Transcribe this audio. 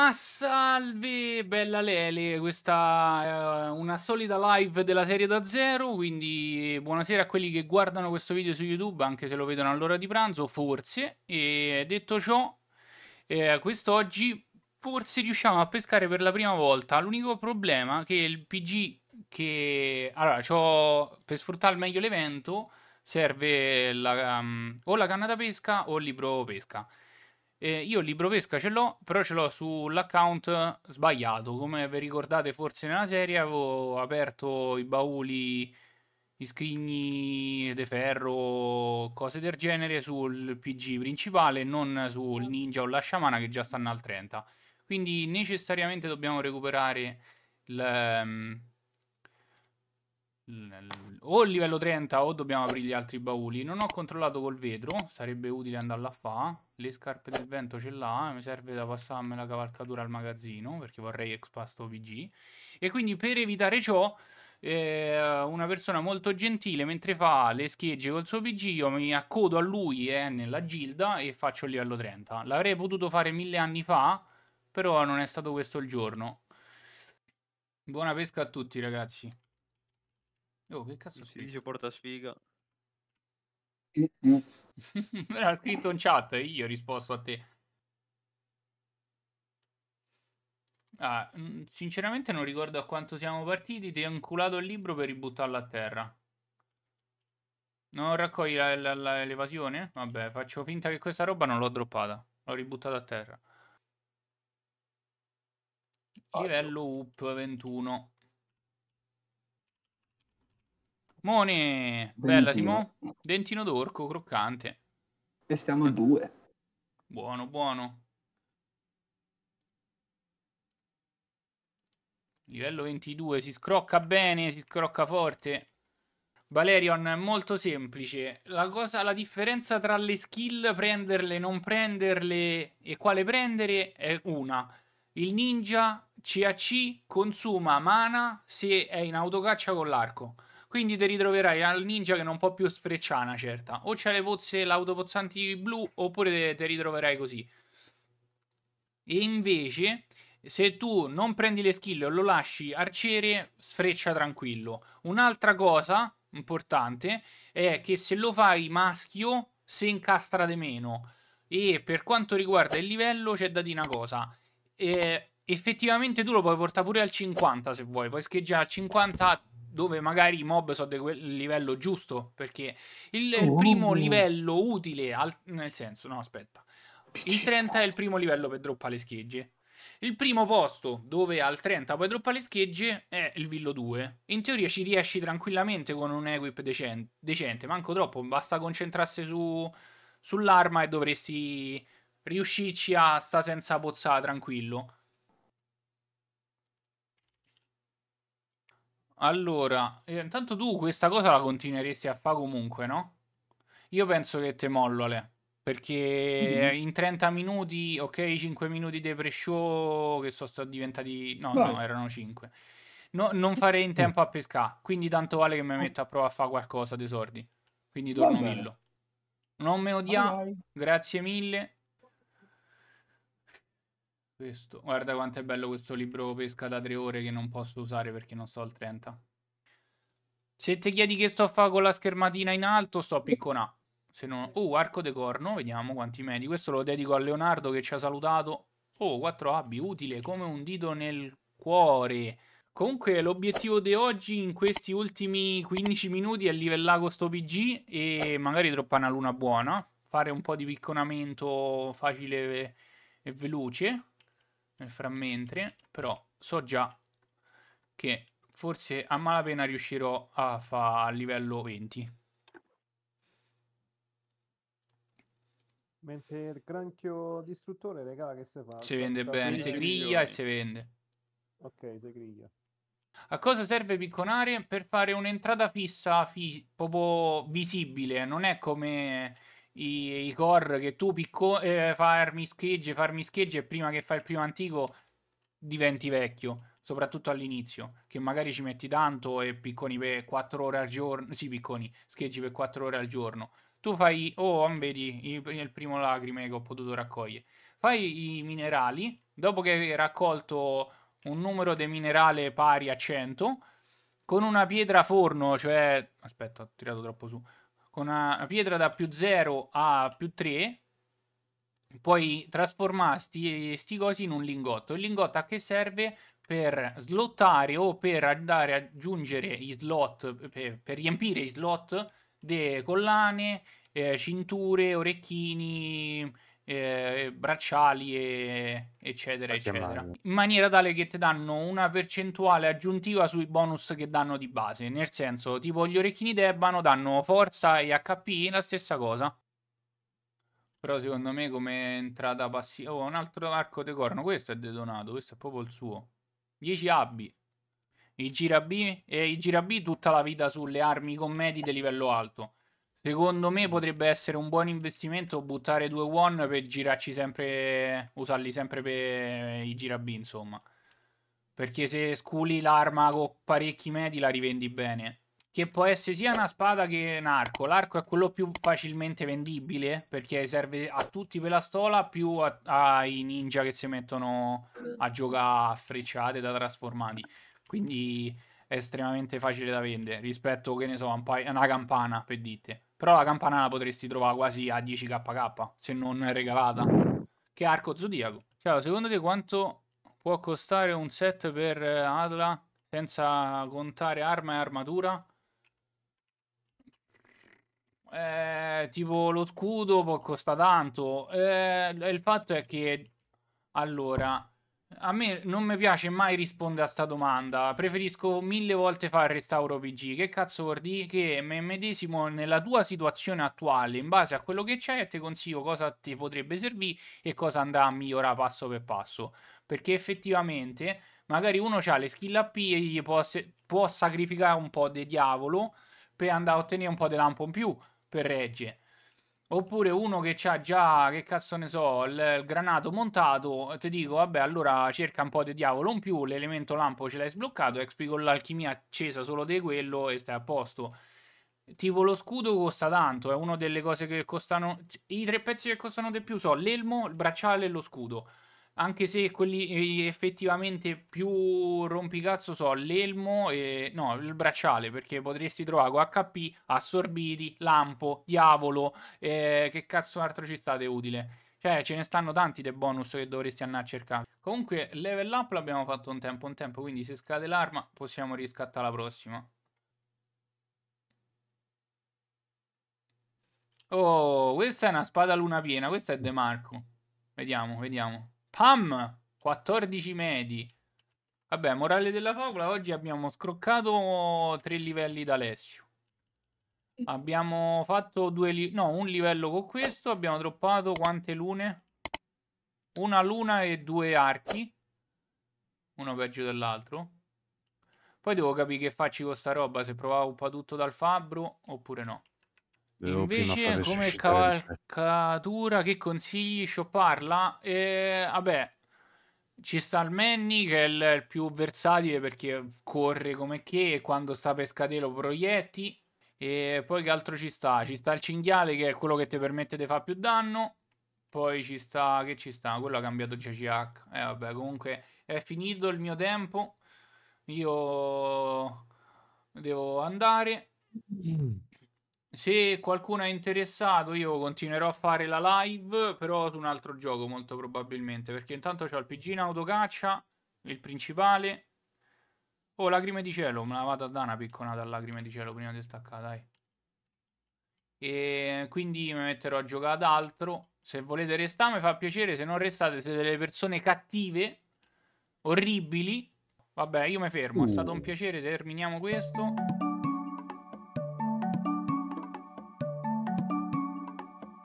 Ma salve, bella Lele, questa è eh, una solida live della serie da zero, quindi buonasera a quelli che guardano questo video su YouTube, anche se lo vedono all'ora di pranzo, forse. E detto ciò, eh, quest'oggi forse riusciamo a pescare per la prima volta. L'unico problema è che il PG che... Allora, per sfruttare al meglio l'evento serve la, um, o la canna da pesca o il libro pesca. Eh, io il libro pesca ce l'ho, però ce l'ho sull'account sbagliato. Come vi ricordate forse nella serie avevo aperto i bauli, i scrigni di ferro, cose del genere sul PG principale, non sul ninja o la sciamana che già stanno al 30. Quindi necessariamente dobbiamo recuperare il ehm, o il livello 30 o dobbiamo aprire gli altri bauli. Non ho controllato col vetro, sarebbe utile andarla a fa. Le scarpe del vento ce l'ha, mi serve da passarmi la cavalcatura al magazzino perché vorrei expasto pg E quindi per evitare ciò, eh, una persona molto gentile mentre fa le schegge col suo PG, io mi accodo a lui eh, nella gilda e faccio il livello 30. L'avrei potuto fare mille anni fa, però non è stato questo il giorno. Buona pesca a tutti ragazzi. Oh, che cazzo si dice porta sfiga. Era scritto in chat, io ho risposto a te. Ah, mm, sinceramente non ricordo a quanto siamo partiti, ti ho inculato il libro per ributtarlo a terra. Non raccogli la, la, la, l'evasione? Vabbè, faccio finta che questa roba non l'ho droppata. L'ho ributtata a terra. Livello up 21. Mone, bella Simone, Dentino d'orco, croccante. E stiamo a due. Buono, buono. Livello 22, si scrocca bene, si scrocca forte. Valerion è molto semplice. La, cosa, la differenza tra le skill, prenderle, non prenderle e quale prendere è una. Il ninja CAC consuma mana se è in autocaccia con l'arco. Quindi ti ritroverai al ninja che non può più sfrecciare una certa. O c'è le pozze, l'autopozzanti blu, oppure ti ritroverai così. E invece, se tu non prendi le skill e lo lasci arciere, sfreccia tranquillo. Un'altra cosa importante è che se lo fai maschio, si incastra di meno. E per quanto riguarda il livello, c'è da dire una cosa. Eh, effettivamente tu lo puoi portare pure al 50 se vuoi, puoi scheggiare al 50 dove magari i mob sono del livello giusto, perché il, oh. primo livello utile, al, nel senso, no aspetta, il 30 è il primo livello per droppare le schegge. Il primo posto dove al 30 puoi droppare le schegge è il Villo 2. In teoria ci riesci tranquillamente con un equip decente, decente manco troppo, basta concentrarsi su, sull'arma e dovresti riuscirci a sta senza pozzare tranquillo. Allora, eh, intanto tu questa cosa la continueresti a fare comunque, no? Io penso che te mollo, Ale. Perché mm-hmm. in 30 minuti, ok, 5 minuti di pre-show che sono diventati... No, Vai. no, erano 5. No, non farei in tempo a pescare, quindi tanto vale che mi ah. metto a prova a fare qualcosa, sordi. Quindi torno Millo. Non me odia, grazie mille. Questo. Guarda quanto è bello questo libro pesca da tre ore che non posso usare perché non sto al 30. Se ti chiedi che sto a fare con la schermatina in alto, sto a picconà. Se non... Oh, arco de corno, vediamo quanti medi. Questo lo dedico a Leonardo che ci ha salutato. Oh, 4 abbi, utile come un dito nel cuore. Comunque l'obiettivo di oggi in questi ultimi 15 minuti è livellare questo PG e magari droppare una luna buona, fare un po' di picconamento facile e veloce nel frammentri, però so già che forse a malapena riuscirò a fare livello 20. Mentre il granchio distruttore, regà, che si fa? Si vende bene, si griglia e si vende. Ok, si griglia. A cosa serve picconare? Per fare un'entrata fissa, fi- proprio visibile. Non è come i, i core che tu picco, eh, farmi schegge, farmi schegge e prima che fai il primo antico diventi vecchio, soprattutto all'inizio, che magari ci metti tanto e picconi per 4 ore al giorno, sì picconi, scheggi per 4 ore al giorno. Tu fai, oh, vedi, il, primo lacrime che ho potuto raccogliere. Fai i minerali, dopo che hai raccolto un numero di minerale pari a 100, con una pietra forno, cioè... Aspetta, ho tirato troppo su una pietra da più 0 a più 3, poi trasforma sti, eh, sti cosi in un lingotto. Il lingotto a che serve? Per slottare o per andare a aggiungere i slot, per, per riempire i slot delle collane, eh, cinture, orecchini, eh, bracciali, e, eccetera, Grazie eccetera. In maniera tale che ti danno una percentuale aggiuntiva sui bonus che danno di base. Nel senso, tipo gli orecchini d'ebano danno forza e HP, la stessa cosa. Però secondo me come entrata passiva... Oh, un altro arco di corno, questo è detonato, questo è proprio il suo. 10 abbi. I gira B e I gira B tutta la vita sulle armi commedi di livello alto Secondo me potrebbe essere un buon investimento buttare due one per girarci sempre, usarli sempre per i girabì, insomma. Perché se sculi l'arma con parecchi medi la rivendi bene. Che può essere sia una spada che un arco. L'arco è quello più facilmente vendibile perché serve a tutti per la stola più a, ai ninja che si mettono a giocare a frecciate da trasformati. Quindi è estremamente facile da vendere rispetto, che ne so, a una campana per dite. Però la campana la potresti trovare quasi a 10 kk, se non regalata. Che arco zodiaco. Ciao, secondo te quanto può costare un set per eh, Adla senza contare arma e armatura? Eh, tipo lo scudo può costare tanto. Eh, il fatto è che allora a me non mi piace mai rispondere a sta domanda. Preferisco mille volte fare il restauro PG. Che cazzo vuol dire? Che me medesimo nella tua situazione attuale, in base a quello che c'è, ti consiglio cosa ti potrebbe servire e cosa andrà a migliorare passo per passo. Perché effettivamente, magari uno ha le skill AP e gli può, può sacrificare un po' di diavolo per andare a ottenere un po' di lampo in più per regge. Oppure uno che ha già, che cazzo ne so, il, il granato montato, ti dico, vabbè, allora cerca un po' di diavolo in più, l'elemento lampo ce l'hai sbloccato, expi con l'alchimia accesa solo di quello e stai a posto. Tipo lo scudo costa tanto, è una delle cose che costano... I tre pezzi che costano di più sono l'elmo, il bracciale e lo scudo. Anche se quelli eh, effettivamente più rompicazzo so l'elmo e no, il bracciale, perché potresti trovare con HP, assorbiti, lampo, diavolo, eh, che cazzo altro ci state utile? Cioè, ce ne stanno tanti dei bonus che dovresti andare a cercare. Comunque, level up l'abbiamo fatto un tempo, un tempo, quindi se scade l'arma possiamo riscattare la prossima. Oh, questa è una spada luna piena, questa è De Marco. Vediamo, vediamo. Pam, 14 medi. Vabbè, morale della favola, oggi abbiamo scroccato tre livelli d'Alessio. Abbiamo fatto due li- no, un livello con questo, abbiamo droppato quante lune? Una luna e due archi. Uno peggio dell'altro. Poi devo capire che faccio con sta roba, se provavo un po' tutto dal fabbro oppure no. Invece come cavalcatura che consigli shopparla? Eh, vabbè, ci sta il Manny che è il, il più versatile perché corre come che e quando sta per scadere lo proietti. E poi che altro ci sta? Ci sta il cinghiale che è quello che ti permette di fare più danno. Poi ci sta, che ci sta? Quello ha cambiato CCH. Eh vabbè, comunque è finito il mio tempo. Io devo andare. Mm. Se qualcuno è interessato, io continuerò a fare la live, però su un altro gioco molto probabilmente, perché intanto ho il PG in autocaccia, il principale. Oh, lacrime di cielo, me la vado a dare una picconata a lacrime di cielo prima di staccare, dai. E quindi mi metterò a giocare ad altro. Se volete restare mi fa piacere, se non restate siete delle persone cattive, orribili. Vabbè, io mi fermo, è stato un uh. piacere, terminiamo questo.